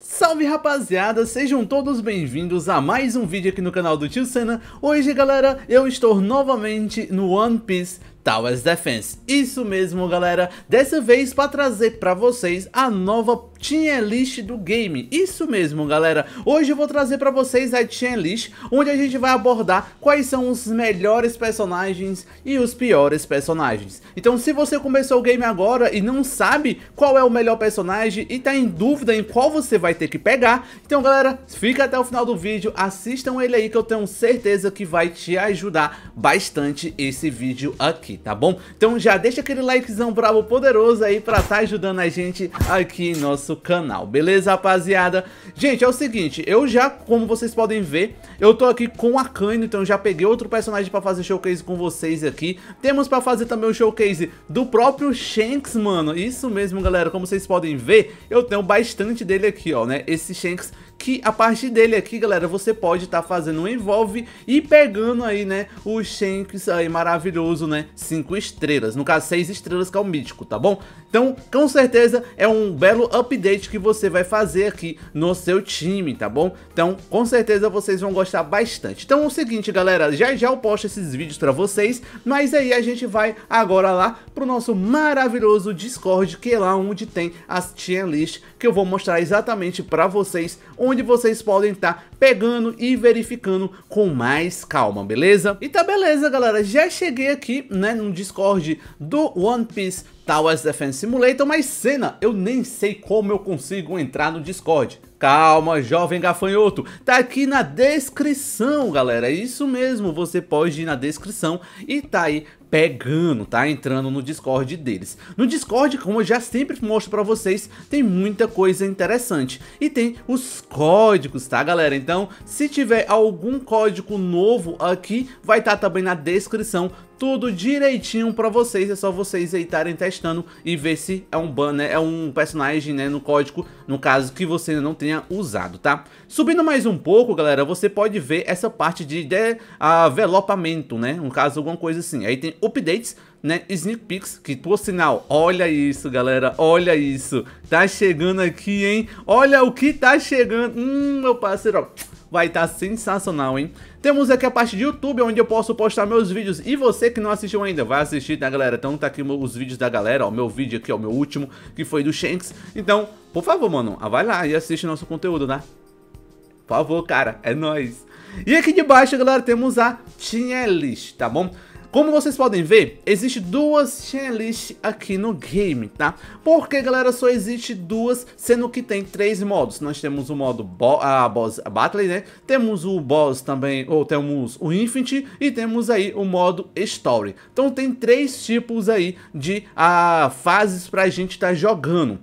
Salve rapaziada, sejam todos bem-vindos a mais um vídeo aqui no canal do Tio Senna Hoje galera, eu estou novamente no One Piece Towers Defense Isso mesmo galera, dessa vez para trazer para vocês a nova tier list do game. Isso mesmo, galera. Hoje eu vou trazer para vocês a tier list, onde a gente vai abordar quais são os melhores personagens e os piores personagens. Então, se você começou o game agora e não sabe qual é o melhor personagem e tá em dúvida em qual você vai ter que pegar, então, galera, fica até o final do vídeo, assistam ele aí que eu tenho certeza que vai te ajudar bastante esse vídeo aqui, tá bom? Então, já deixa aquele likezão bravo poderoso aí para tá ajudando a gente aqui em nosso nosso canal, beleza rapaziada? Gente, é o seguinte, eu já, como vocês podem ver, eu tô aqui com a Kano, então já peguei outro personagem pra fazer showcase com vocês aqui Temos pra fazer também o showcase do próprio Shanks, mano, isso mesmo galera, como vocês podem ver, eu tenho bastante dele aqui ó, né, esse Shanks que a partir dele aqui, galera, você pode estar tá fazendo um envolve e pegando aí, né, o Shanks aí maravilhoso, né, 5 estrelas, no caso 6 estrelas que é o mítico, tá bom? Então, com certeza é um belo update que você vai fazer aqui no seu time, tá bom? Então, com certeza vocês vão gostar bastante. Então, é o seguinte, galera, já já eu posto esses vídeos pra vocês, mas aí a gente vai agora lá pro nosso maravilhoso Discord, que é lá onde tem as tier list, que eu vou mostrar exatamente pra vocês onde vocês podem estar tá pegando e verificando com mais calma, beleza? E então, tá beleza, galera, já cheguei aqui, né, no Discord do One Piece Star Wars Defense Simulator, mas cena, eu nem sei como eu consigo entrar no Discord. Calma, jovem gafanhoto, tá aqui na descrição, galera, É isso mesmo, você pode ir na descrição e tá aí pegando, tá entrando no Discord deles. No Discord, como eu já sempre mostro pra vocês, tem muita coisa interessante e tem os códigos, tá galera? Então, se tiver algum código novo aqui, vai estar tá também na descrição tudo direitinho pra vocês, é só vocês aí estarem testando e ver se é um ban, né? é um personagem né, no código, no caso que você ainda não tenha usado, tá? Subindo mais um pouco, galera, você pode ver essa parte de developamento, né? No caso, alguma coisa assim. Aí tem updates, né, sneak peeks, que por sinal, olha isso, galera, olha isso, tá chegando aqui, hein? Olha o que tá chegando, hum, meu parceiro, ó vai estar tá sensacional, hein? Temos aqui a parte de YouTube, onde eu posso postar meus vídeos. E você que não assistiu ainda, vai assistir, tá, galera? Então tá aqui os vídeos da galera, ó, meu vídeo aqui, ó, meu último, que foi do Shanks. Então, por favor, mano, ah, vai lá e assiste nosso conteúdo, né? Por favor, cara, é nóis. E aqui de baixo, galera, temos a Tinha List, tá bom? Como vocês podem ver, existe duas chainlists aqui no game, tá? Porque, galera, só existe duas, sendo que tem três modos. Nós temos o modo bo a boss battle, né? Temos o boss também, ou temos o infinite e temos aí o modo story. Então tem três tipos aí de a, ah, fases pra gente estar tá jogando.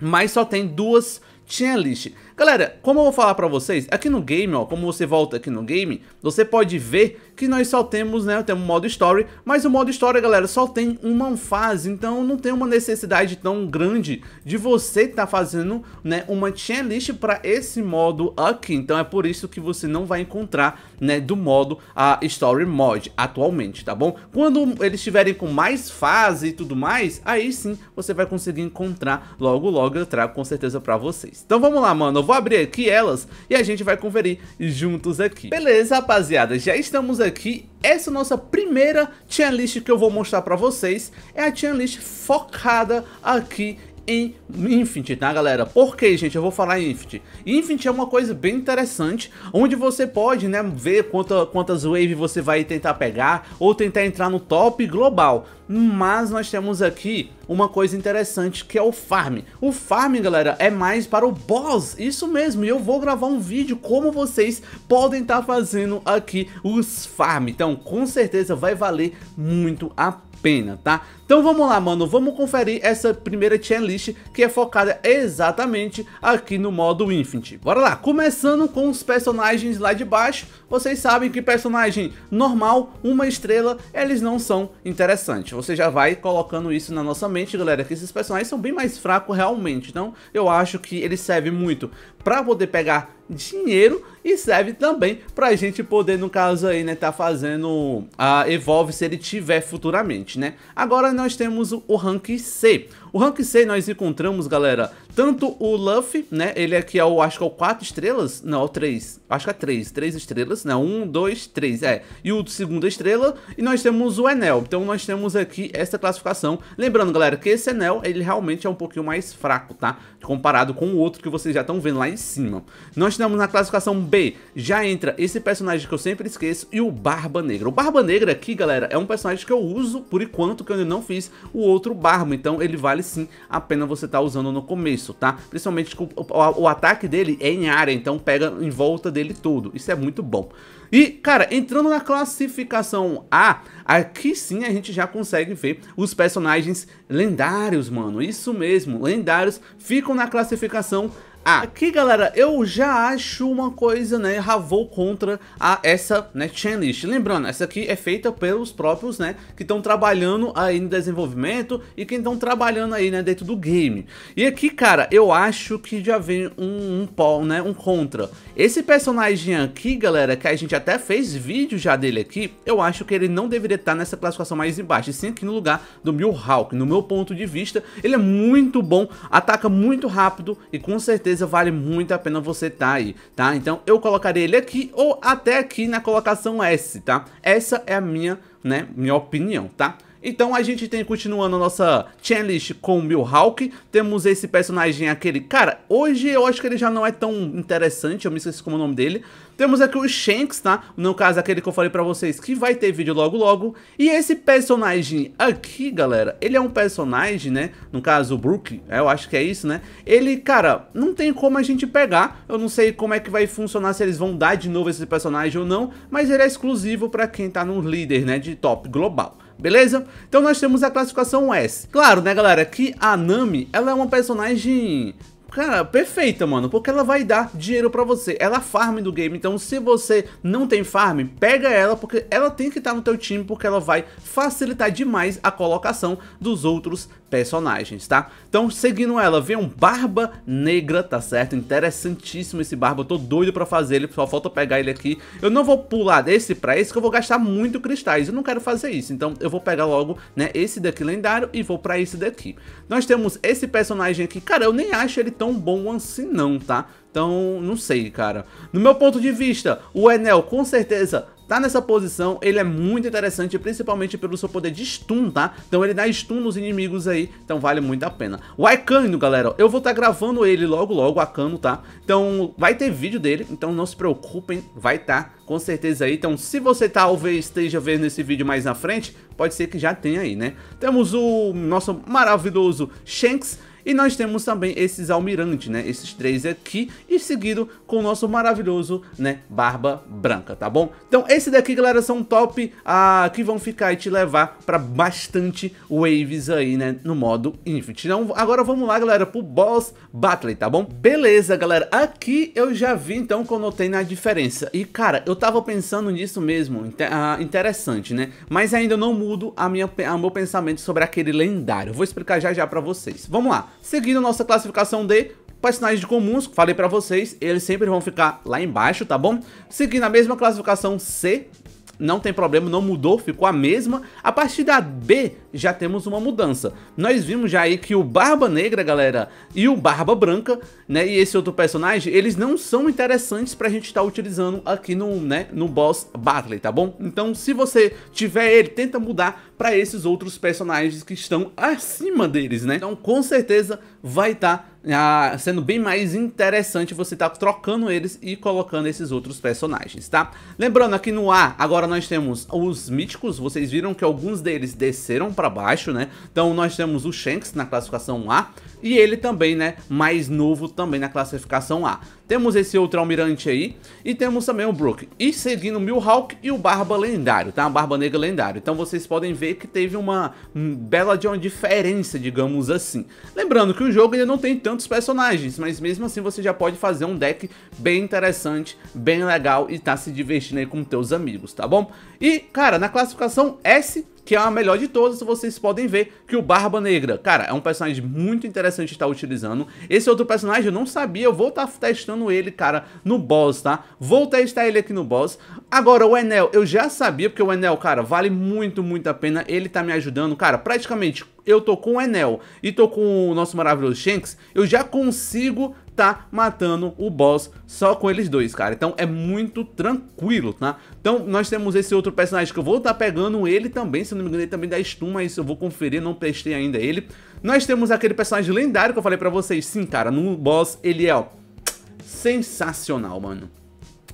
Mas só tem duas Challenge. Galera, como eu vou falar pra vocês, aqui no game, ó, como você volta aqui no game, você pode ver que nós só temos, né, temos o modo story, mas o modo story, galera, só tem uma fase, então não tem uma necessidade tão grande de você tá fazendo, né, uma challenge pra esse modo aqui, então é por isso que você não vai encontrar, né, do modo a story mod atualmente, tá bom? Quando eles estiverem com mais fase e tudo mais, aí sim você vai conseguir encontrar logo logo, eu trago com certeza pra vocês vocês. Então vamos lá, mano, eu vou abrir aqui elas e a gente vai conferir juntos aqui. Beleza, rapaziada, já estamos aqui. Essa é a nossa primeira tier list que eu vou mostrar pra vocês. É a tier list focada aqui em Infinite, tá galera? Por que, gente, eu vou falar em Infinite. Infinite é uma coisa bem interessante, onde você pode, né, ver quanta, quantas waves você vai tentar pegar ou tentar entrar no top global. Mas nós temos aqui uma coisa interessante que é o farm. O farm, galera, é mais para o boss, isso mesmo, e eu vou gravar um vídeo como vocês podem estar tá fazendo aqui os farm. Então, com certeza vai valer muito a pena, tá? Então vamos lá, mano, vamos conferir essa primeira chain list que é focada exatamente aqui no modo infinite. Bora lá, começando com os personagens lá de baixo, vocês sabem que personagem normal, uma estrela, eles não são interessantes. Você já vai colocando isso na nossa mente, galera, que esses personagens são bem mais fracos realmente, então eu acho que ele serve muito para poder pegar dinheiro e serve também para a gente poder, no caso aí, né, tá fazendo a ah, Evolve se ele tiver futuramente, né? Agora nós temos o, o Rank C. O Rank C nós encontramos, galera, tanto o Luffy, né? Ele aqui é, é o, acho que é o 4 estrelas. Não, é o 3. Acho que é 3. 3 estrelas, né? 1, 2, 3. É. E o segundo estrela. E nós temos o Enel. Então nós temos aqui essa classificação. Lembrando, galera, que esse Enel, ele realmente é um pouquinho mais fraco, tá? Comparado com o outro que vocês já estão vendo lá em cima. Nós temos na classificação B, já entra esse personagem que eu sempre esqueço e o Barba Negra. O Barba Negra aqui, galera, é um personagem que eu uso por enquanto que eu não fiz o outro Barba. Então ele vale sim a pena você estar tá usando no começo isso, tá? Principalmente tipo, o, o, o ataque dele é em área, então pega em volta dele tudo. Isso é muito bom. E, cara, entrando na classificação A, aqui sim a gente já consegue ver os personagens lendários, mano. Isso mesmo, lendários ficam na classificação A ah. Aqui, galera, eu já acho uma coisa, né, ravou contra a essa, né, chainlist. Lembrando, essa aqui é feita pelos próprios, né, que estão trabalhando aí no desenvolvimento e quem estão trabalhando aí, né, dentro do game. E aqui, cara, eu acho que já vem um, um né, um contra. Esse personagem aqui, galera, que a gente até fez vídeo já dele aqui, eu acho que ele não deveria estar tá nessa classificação mais embaixo, sim aqui no lugar do Milhawk. No meu ponto de vista, ele é muito bom, ataca muito rápido e com certeza certeza vale muito a pena você estar tá aí, tá? Então eu colocaria ele aqui ou até aqui na colocação S, tá? Essa é a minha, né, minha opinião, tá? Então a gente tem, continuando a nossa challenge com o Milhawk, temos esse personagem aquele... Cara, hoje eu acho que ele já não é tão interessante, eu me esqueci como é o nome dele. Temos aqui o Shanks, tá? No caso, aquele que eu falei pra vocês que vai ter vídeo logo logo. E esse personagem aqui, galera, ele é um personagem, né? No caso, o Brook, é, eu acho que é isso, né? Ele, cara, não tem como a gente pegar. Eu não sei como é que vai funcionar, se eles vão dar de novo esse personagem ou não. Mas ele é exclusivo pra quem tá no líder, né? De top global beleza? Então nós temos a classificação S. Claro, né, galera, que a Nami, ela é uma personagem cara, perfeita, mano, porque ela vai dar dinheiro pra você. Ela é farm do game, então se você não tem farm, pega ela, porque ela tem que estar tá no teu time, porque ela vai facilitar demais a colocação dos outros personagens, tá? Então, seguindo ela, vem um Barba Negra, tá certo? Interessantíssimo esse Barba, eu tô doido pra fazer ele, só falta pegar ele aqui. Eu não vou pular desse pra esse, que eu vou gastar muito cristais, eu não quero fazer isso, então eu vou pegar logo, né, esse daqui lendário e vou pra esse daqui. Nós temos esse personagem aqui, cara, eu nem acho ele tão tão bom assim não, tá? Então, não sei, cara. No meu ponto de vista, o Enel com certeza tá nessa posição, ele é muito interessante, principalmente pelo seu poder de stun, tá? Então ele dá stun nos inimigos aí, então vale muito a pena. O Akano galera, eu vou estar tá gravando ele logo logo, Akano tá? Então vai ter vídeo dele, então não se preocupem, vai estar tá, com certeza aí. Então se você talvez esteja vendo esse vídeo mais na frente, pode ser que já tenha aí, né? Temos o nosso maravilhoso Shanks, e nós temos também esses almirantes, né? Esses três aqui, e seguido com o nosso maravilhoso, né? Barba Branca, tá bom? Então esse daqui, galera, são top ah, que vão ficar e te levar pra bastante waves aí, né? No modo Infinite. Então agora vamos lá, galera, pro Boss Battle, tá bom? Beleza, galera, aqui eu já vi, então, que eu notei na diferença. E, cara, eu tava pensando nisso mesmo, inter ah, interessante, né? Mas ainda não mudo a minha, a meu pensamento sobre aquele lendário. vou explicar já já pra vocês. Vamos lá. Seguindo nossa classificação D, para sinais de comuns, falei para vocês, eles sempre vão ficar lá embaixo, tá bom? Seguindo a mesma classificação C, não tem problema, não mudou, ficou a mesma. A partir da B já temos uma mudança. Nós vimos já aí que o Barba Negra, galera, e o Barba Branca, né, e esse outro personagem, eles não são interessantes pra gente estar tá utilizando aqui no, né, no boss Battle, tá bom? Então se você tiver ele, tenta mudar pra esses outros personagens que estão acima deles, né? Então com certeza vai estar... Tá ah, sendo bem mais interessante você estar tá trocando eles e colocando esses outros personagens, tá? Lembrando, aqui no A, agora nós temos os míticos, vocês viram que alguns deles desceram para baixo, né? Então nós temos o Shanks na classificação A e ele também, né, mais novo também na classificação A. Temos esse outro almirante aí. E temos também o Brook. E seguindo o Milhawk e o Barba Lendário, tá? A Barba Negra Lendário. Então vocês podem ver que teve uma bela de uma diferença, digamos assim. Lembrando que o jogo ainda não tem tantos personagens, mas mesmo assim você já pode fazer um deck bem interessante, bem legal e tá se divertindo aí com teus amigos, tá bom? E, cara, na classificação S que é a melhor de todas, vocês podem ver que o Barba Negra, cara, é um personagem muito interessante estar tá utilizando. Esse outro personagem eu não sabia, eu vou estar tá testando ele, cara, no boss, tá? Vou testar ele aqui no boss. Agora, o Enel, eu já sabia, porque o Enel, cara, vale muito, muito a pena. Ele tá me ajudando, cara, praticamente eu tô com o Enel e tô com o nosso maravilhoso Shanks, eu já consigo tá matando o boss só com eles dois, cara. Então é muito tranquilo, tá? Então nós temos esse outro personagem que eu vou estar tá pegando ele também, se não me engano, ele também dá stun, mas eu vou conferir, não testei ainda ele. Nós temos aquele personagem lendário que eu falei pra vocês, sim, cara, no boss ele é, ó, sensacional, mano.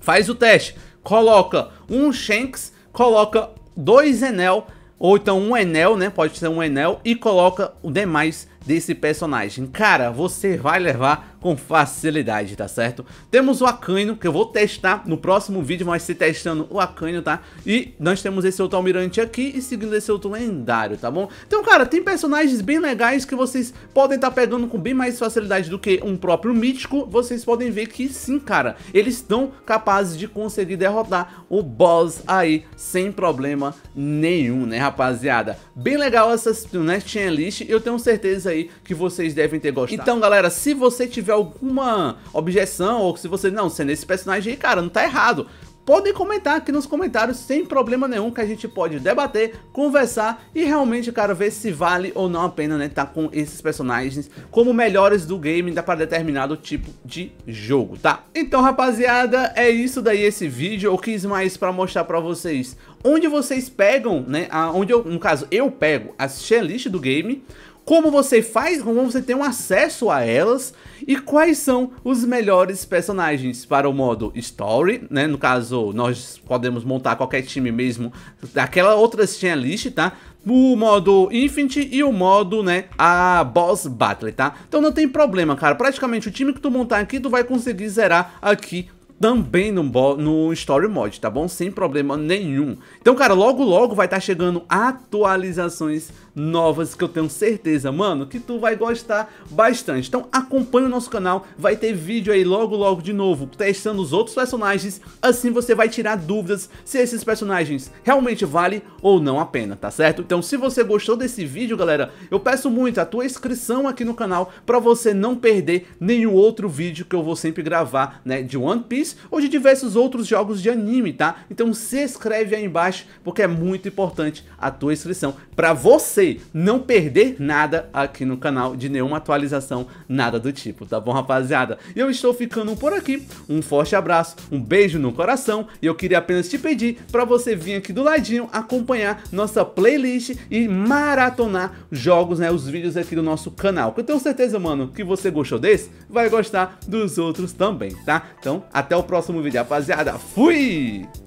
Faz o teste, coloca um Shanks, coloca dois Enel, ou então um Enel, né, pode ser um Enel, e coloca o demais desse personagem. Cara, você vai levar com facilidade, tá certo? Temos o Acanho, que eu vou testar no próximo vídeo, mas se testando o Acanho, tá? E nós temos esse outro almirante aqui e seguindo esse outro lendário, tá bom? Então, cara, tem personagens bem legais que vocês podem estar tá pegando com bem mais facilidade do que um próprio mítico. Vocês podem ver que sim, cara, eles estão capazes de conseguir derrotar o boss aí sem problema nenhum, né, rapaziada? Bem legal essa né, tier list, eu tenho certeza aí aí que vocês devem ter gostado. Então, galera, se você tiver alguma objeção ou se você, não, sendo esse personagem aí, cara, não tá errado podem comentar aqui nos comentários sem problema nenhum que a gente pode debater, conversar e realmente, cara, ver se vale ou não a pena, né, tá com esses personagens como melhores do game para determinado tipo de jogo, tá? Então, rapaziada, é isso daí esse vídeo, eu quis mais para mostrar para vocês onde vocês pegam, né, a, onde eu, no caso, eu pego a checklist do game, como você faz, como você tem um acesso a elas e quais são os melhores personagens para o modo Story, né? No caso, nós podemos montar qualquer time mesmo daquela outra tinha list, tá? o modo infinite e o modo, né, a Boss Battle, tá? Então não tem problema, cara, praticamente o time que tu montar aqui, tu vai conseguir zerar aqui também no, no Story Mod, tá bom? Sem problema nenhum. Então, cara, logo logo vai estar tá chegando atualizações novas que eu tenho certeza, mano, que tu vai gostar bastante. Então acompanha o nosso canal, vai ter vídeo aí logo logo de novo, testando os outros personagens, assim você vai tirar dúvidas se esses personagens realmente vale ou não a pena, tá certo? Então se você gostou desse vídeo, galera, eu peço muito a tua inscrição aqui no canal pra você não perder nenhum outro vídeo que eu vou sempre gravar, né, de One Piece animes ou de diversos outros jogos de anime, tá? Então se inscreve aí embaixo porque é muito importante a tua inscrição para você não perder nada aqui no canal de nenhuma atualização, nada do tipo, tá bom rapaziada? E eu estou ficando por aqui, um forte abraço, um beijo no coração e eu queria apenas te pedir para você vir aqui do ladinho acompanhar nossa playlist e maratonar jogos, né, os vídeos aqui do nosso canal. Eu tenho certeza, mano, que você gostou desse, vai gostar dos outros também, tá? Então, até até o próximo vídeo, rapaziada. Fui!